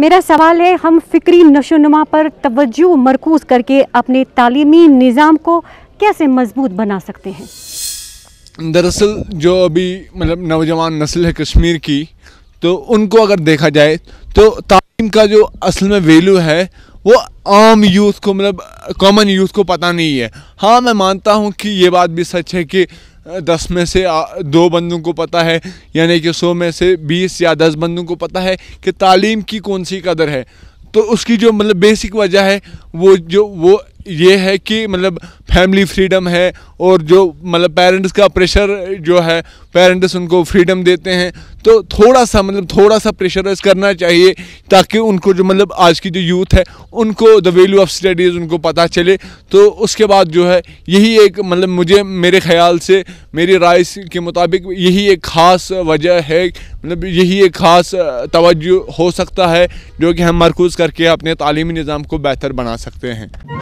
मेरा सवाल है हम फ़िक्री नशोनुमा पर तवज्जो मरकूज़ करके अपने तालीमी निज़ाम को कैसे मजबूत बना सकते हैं दरअसल जो अभी मतलब नौजवान नस्ल है कश्मीर की तो उनको अगर देखा जाए तो तालीम का जो असल में वैल्यू है वो आम यूथ को मतलब कॉमन यूथ को पता नहीं है हाँ मैं मानता हूँ कि ये बात भी सच है कि दस में से दो बंदों को पता है यानी कि सौ में से बीस या दस बंदों को पता है कि तालीम की कौन सी कदर है तो उसकी जो मतलब बेसिक वजह है वो जो वो ये है कि मतलब फैमिली फ्रीडम है और जो मतलब पेरेंट्स का प्रेशर जो है पेरेंट्स उनको फ्रीडम देते हैं तो थोड़ा सा मतलब थोड़ा सा प्रेशराइज करना चाहिए ताकि उनको जो मतलब आज की जो यूथ है उनको द वैल्यू ऑफ स्टडीज़ उनको पता चले तो उसके बाद जो है यही एक मतलब मुझे मेरे ख्याल से मेरी राय के मुताबिक यही एक ख़ास वजह है मतलब यही एक ख़ास तवज्जो हो सकता है जो कि हम मरकूज़ करके अपने तालीमी निज़ाम को बेहतर बना सकते हैं